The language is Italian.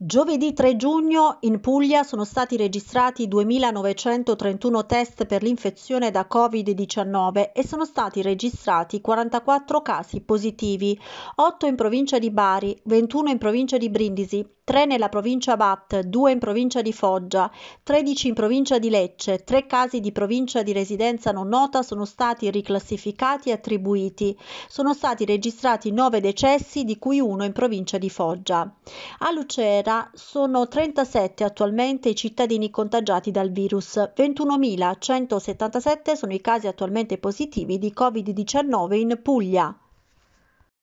Giovedì 3 giugno in Puglia sono stati registrati 2.931 test per l'infezione da Covid-19 e sono stati registrati 44 casi positivi, 8 in provincia di Bari, 21 in provincia di Brindisi, 3 nella provincia Bat, 2 in provincia di Foggia, 13 in provincia di Lecce, 3 casi di provincia di residenza non nota sono stati riclassificati e attribuiti. Sono stati registrati 9 decessi, di cui uno in provincia di Foggia. A Lucera sono 37 attualmente i cittadini contagiati dal virus, 21.177 sono i casi attualmente positivi di Covid-19 in Puglia.